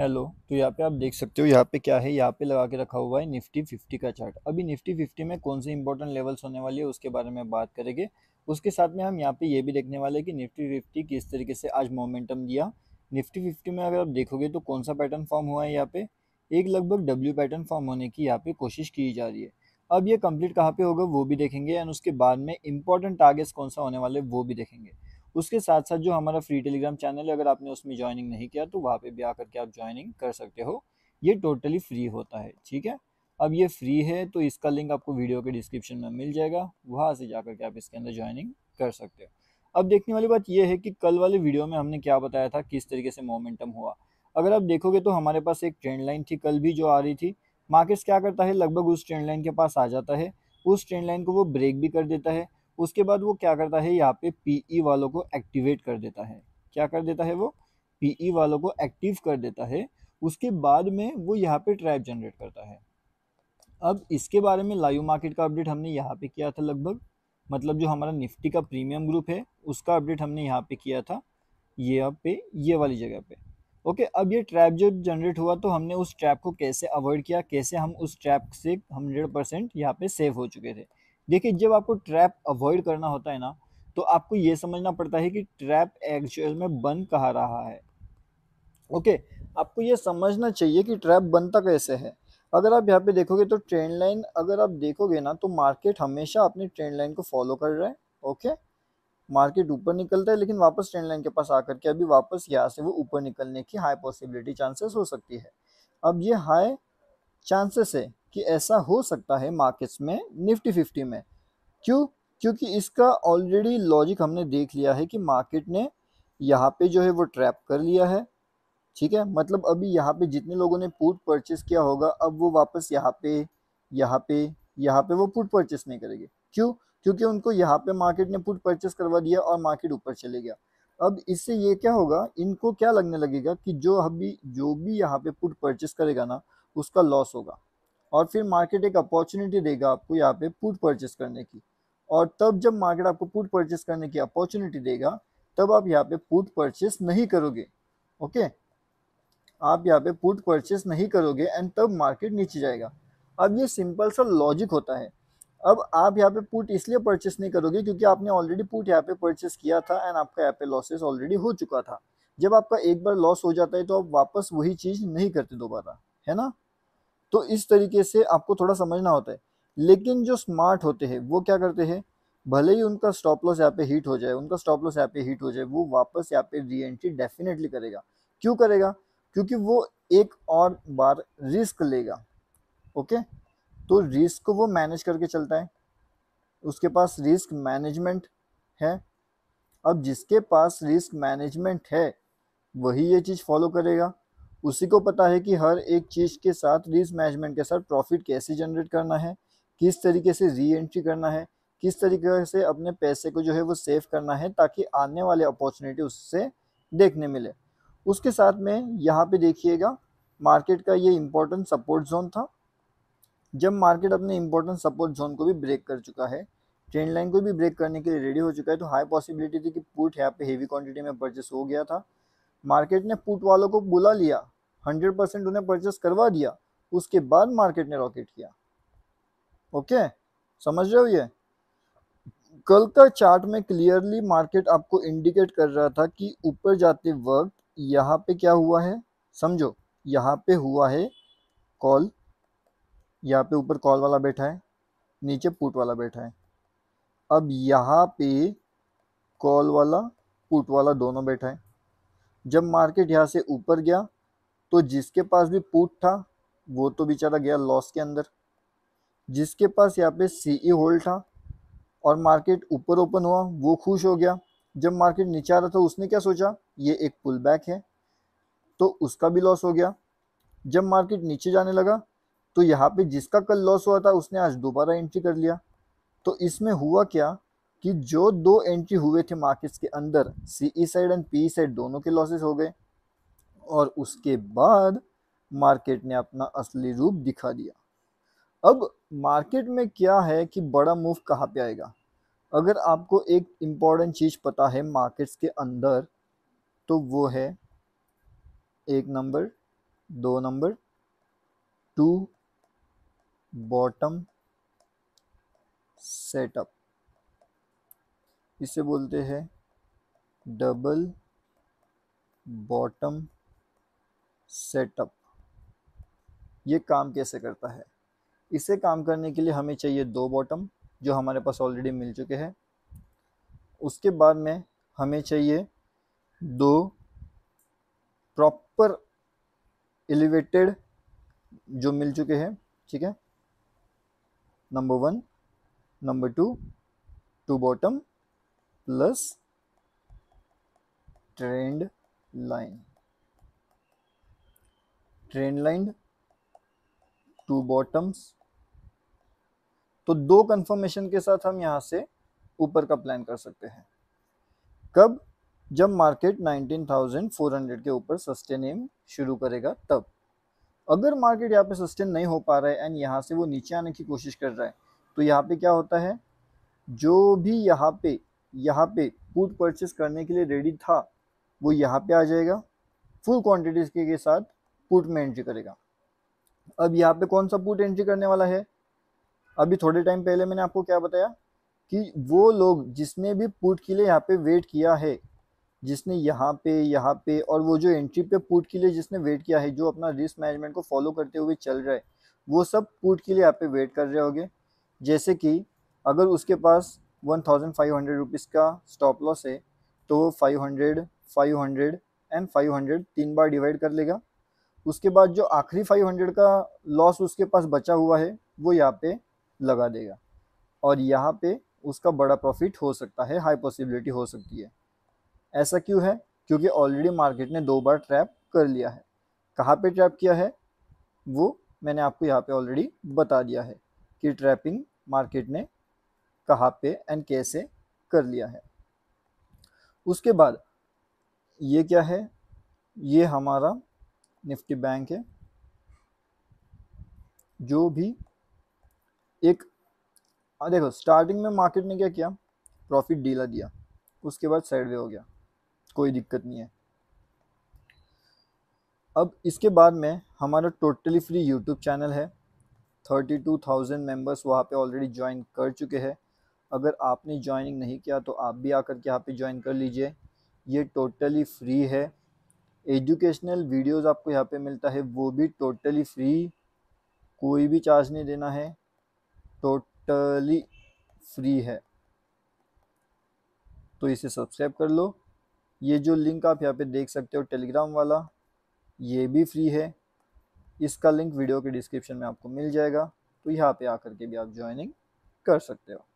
hello तो यहाँ पे आप देख सकते हो यहाँ पे क्या है यहाँ पे लगा के रखा हुआ है निफ्टी फिफ्टी का चार्ट अभी निफ्टी फिफ्टी में कौन से इंपॉर्टेंट लेवल्स होने वाली है उसके बारे में बात करेंगे उसके साथ में हम यहाँ पे ये भी देखने वाले हैं कि निफ्टी फिफ्टी किस तरीके से आज मोमेंटम दिया निफ्टी फिफ्टी में अगर आप देखोगे तो कौन सा पैटर्न फॉर्म हुआ है यहाँ पे एक लगभग डब्ल्यू पैटर्न फॉर्म होने की यहाँ पे कोशिश की जा रही है अब ये कंप्लीट कहाँ पे होगा वो भी देखेंगे एंड उसके बाद में इंपॉर्टेंट टारगेट्स कौन सा होने वाले वो भी देखेंगे उसके साथ साथ जो हमारा फ्री टेलीग्राम चैनल है अगर आपने उसमें ज्वाइनिंग नहीं किया तो वहाँ पर भी आकर के आप ज्वाइनिंग कर सकते हो ये टोटली फ्री होता है ठीक है अब ये फ्री है तो इसका लिंक आपको वीडियो के डिस्क्रिप्शन में मिल जाएगा वहाँ से जाकर के आप इसके अंदर ज्वाइनिंग कर सकते हो अब देखने वाली बात यह है कि कल वाले वीडियो में हमने क्या बताया था किस तरीके से मोमेंटम हुआ अगर आप देखोगे तो हमारे पास एक ट्रेंड लाइन थी कल भी जो आ रही थी मार्केट्स क्या करता है लगभग उस ट्रेंड लाइन के पास आ जाता है उस ट्रेंड लाइन को वो ब्रेक भी कर देता है उसके बाद वो क्या करता है यहाँ पे पीई e वालों को एक्टिवेट कर देता है क्या कर देता है वो पीई e वालों को एक्टिव कर देता है उसके बाद में वो यहाँ पे ट्रैप जनरेट करता है अब इसके बारे में लाइव मार्केट का अपडेट हमने यहाँ पे किया था लगभग मतलब जो हमारा निफ्टी का प्रीमियम ग्रुप है उसका अपडेट हमने यहाँ पे किया था ये यहाँ पे ये वाली जगह पे ओके अब ये ट्रैप जो जनरेट हुआ तो हमने उस ट्रैप को कैसे अवॉइड किया कैसे हम उस ट्रैप से हंड्रेड परसेंट यहाँ पे सेव हो चुके थे देखिए जब आपको ट्रैप अवॉइड करना होता है ना तो आपको ये समझना पड़ता है कि ट्रैप एक्चुअल में बन कहा रहा है ओके आपको ये समझना चाहिए कि ट्रैप बनता कैसे है अगर आप यहाँ पे देखोगे तो ट्रेंड लाइन अगर आप देखोगे ना तो मार्केट हमेशा अपनी ट्रेंड लाइन को फॉलो कर रहा है ओके मार्केट ऊपर निकलता है लेकिन वापस ट्रेंड लाइन के पास आकर के अभी वापस यहाँ से वो ऊपर निकलने की हाई पॉसिबिलिटी चांसेस हो सकती है अब ये हाई चांसेस है कि ऐसा हो सकता है मार्केट्स में निफ्टी फिफ्टी में क्यों क्योंकि इसका ऑलरेडी लॉजिक हमने देख लिया है कि मार्केट ने यहाँ पे जो है वो ट्रैप कर लिया है ठीक है मतलब अभी यहाँ पे जितने लोगों ने पुट परचेस किया होगा अब वो वापस यहाँ पे यहाँ पे यहाँ पे वो पुट परचेस नहीं करेंगे क्यों क्योंकि उनको यहाँ पे मार्केट ने पुट परचेस करवा दिया और मार्केट ऊपर चले गया अब इससे ये क्या होगा इनको क्या लगने लगेगा कि जो अभी जो भी यहाँ पे पुट परचेस करेगा ना उसका लॉस होगा और फिर मार्केट एक अपॉर्चुनिटी देगा आपको यहाँ पे पुट परचेस करने की और तब जब मार्केट आपको पुट परचेस करने की अपॉर्चुनिटी देगा तब आप यहाँ पे पुट परचेस नहीं करोगे ओके आप यहाँ पे पुट परचेस नहीं करोगे एंड तब मार्केट नीचे जाएगा अब ये सिंपल सा लॉजिक होता है अब आप यहाँ पे पुट इसलिए परचेस नहीं करोगे क्योंकि आपने ऑलरेडी पुट यहाँ पे परचेस किया था एंड आपका यहाँ पे लॉसेस ऑलरेडी हो चुका था जब आपका एक बार लॉस हो जाता है तो आप वापस वही चीज़ नहीं करते दोबारा है ना तो इस तरीके से आपको थोड़ा समझना होता है लेकिन जो स्मार्ट होते हैं वो क्या करते हैं भले ही उनका स्टॉप लॉस यहाँ पे हिट हो जाए उनका स्टॉप लॉस यहाँ पे हिट हो जाए वो वापस यहाँ पे री एंट्री डेफिनेटली करेगा क्यों करेगा क्योंकि वो एक और बार रिस्क लेगा ओके तो रिस्क को वो मैनेज करके चलता है उसके पास रिस्क मैनेजमेंट है अब जिसके पास रिस्क मैनेजमेंट है वही ये चीज़ फॉलो करेगा उसी को पता है कि हर एक चीज़ के साथ रिस्क मैनेजमेंट के साथ प्रॉफिट कैसे जनरेट करना है किस तरीके से री एंट्री करना है किस तरीके से अपने पैसे को जो है वो सेव करना है ताकि आने वाले अपॉर्चुनिटी उससे देखने मिले उसके साथ में यहाँ पे देखिएगा मार्केट का ये इम्पोर्टेंट सपोर्ट जोन था जब मार्केट अपने इम्पोर्टेंट सपोर्ट जोन को भी ब्रेक कर चुका है ट्रेंड लाइन को भी ब्रेक करने के लिए रेडी हो चुका है तो हाई पॉसिबिलिटी थी कि पुट यहाँ पे हेवी क्वांटिटी में परचेस हो गया था मार्केट ने पुट वालों को बुला लिया हंड्रेड परसेंट उन्हें परचेस करवा दिया उसके बाद मार्केट ने रॉकेट किया ओके समझ रहे हो ये कल का चार्ट में क्लियरली मार्केट आपको इंडिकेट कर रहा था कि ऊपर जाते वक्त यहाँ पे क्या हुआ है समझो यहाँ पे हुआ है कॉल यहाँ पे ऊपर कॉल वाला बैठा है नीचे पुट वाला बैठा है अब यहाँ पे कॉल वाला पुट वाला दोनों बैठा है जब मार्केट यहाँ से ऊपर गया तो जिसके पास भी पुट था वो तो बेचारा गया लॉस के अंदर जिसके पास यहाँ पे सीई होल्ड e था और मार्केट ऊपर ओपन हुआ वो खुश हो गया जब मार्केट नीचे आ रहा था उसने क्या सोचा ये एक पुल बैक है तो उसका भी लॉस हो गया जब मार्केट नीचे जाने लगा तो यहाँ पे जिसका कल लॉस हुआ था उसने आज दोबारा एंट्री कर लिया तो इसमें हुआ क्या कि जो दो एंट्री हुए थे मार्केट्स के अंदर CE side and PE side दोनों के लॉसेस हो गए और उसके बाद मार्केट ने अपना असली रूप दिखा दिया अब मार्केट में क्या है कि बड़ा मूव कहाँ पे आएगा अगर आपको एक इम्पॉर्टेंट चीज़ पता है मार्केट्स के अंदर तो वो है एक नंबर दो नंबर टू बॉटम सेटअप इसे बोलते हैं डबल बॉटम सेटअप ये काम कैसे करता है इसे काम करने के लिए हमें चाहिए दो बॉटम जो हमारे पास ऑलरेडी मिल चुके हैं उसके बाद में हमें चाहिए दो प्रॉपर एलिवेटेड जो मिल चुके हैं ठीक है number one number two two bottom plus trend line trend line two bottoms तो दो कंफर्मेशन के साथ हम यहाँ से ऊपर का प्लान कर सकते हैं कब जब मार्केट 19,400 के ऊपर सस्टेनिंग शुरू करेगा तब अगर मार्केट यहाँ पे सस्टेन नहीं हो पा रहा है एंड यहाँ से वो नीचे आने की कोशिश कर रहा है तो यहाँ पे क्या होता है जो भी यहाँ पे यहाँ पे पुट परचेस करने के लिए रेडी था वो यहाँ पे आ जाएगा फुल क्वांटिटीज के, के साथ पुट में एंट्री करेगा अब यहाँ पे कौन सा पुट एंट्री करने वाला है अभी थोड़े टाइम पहले मैंने आपको क्या बताया कि वो लोग जिसने भी पुट के लिए यहाँ पे वेट किया है जिसने यहाँ पे यहाँ पे और वो जो एंट्री पे पुट के लिए जिसने वेट किया है जो अपना रिस्क मैनेजमेंट को फॉलो करते हुए चल रहा है वो सब पुट के लिए यहाँ पे वेट कर रहे होंगे जैसे कि अगर उसके पास one thousand five hundred rupees का स्टॉप लॉस है तो वो five hundred five hundred and five hundred तीन बार डिवाइड कर लेगा उसके बाद जो आखिरी 500 का लॉस उसके पास बचा हुआ है वो यहाँ पे लगा देगा और यहाँ पे उसका बड़ा प्रॉफिट हो सकता है हाई पॉसिबिलिटी हो सकती है ऐसा क्यों है क्योंकि ऑलरेडी मार्केट ने दो बार ट्रैप कर लिया है कहाँ पे ट्रैप किया है वो मैंने आपको यहाँ पे ऑलरेडी बता दिया है कि ट्रैपिंग मार्केट ने कहाँ पे एंड कैसे कर लिया है उसके बाद ये क्या है ये हमारा निफ्टी बैंक है जो भी एक हाँ देखो स्टार्टिंग में मार्केट ने क्या किया प्रॉफिट डीला दिया उसके बाद साइडवे हो गया कोई दिक्कत नहीं है अब इसके बाद में हमारा टोटली फ्री यूट्यूब चैनल है थर्टी टू थाउजेंड मेम्बर्स वहाँ पे ऑलरेडी ज्वाइन कर चुके हैं अगर आपने ज्वाइनिंग नहीं किया तो आप भी आकर के यहाँ पे ज्वाइन कर लीजिए ये टोटली फ्री है एजुकेशनल वीडियोस आपको यहाँ पे मिलता है वो भी टोटली फ्री कोई भी चार्ज नहीं देना है टोटली फ्री है तो इसे सब्सक्राइब कर लो ये जो लिंक आप यहाँ पे देख सकते हो टेलीग्राम वाला ये भी फ्री है इसका लिंक वीडियो के डिस्क्रिप्शन में आपको मिल जाएगा तो यहाँ पे आकर के भी आप ज्वाइनिंग कर सकते हो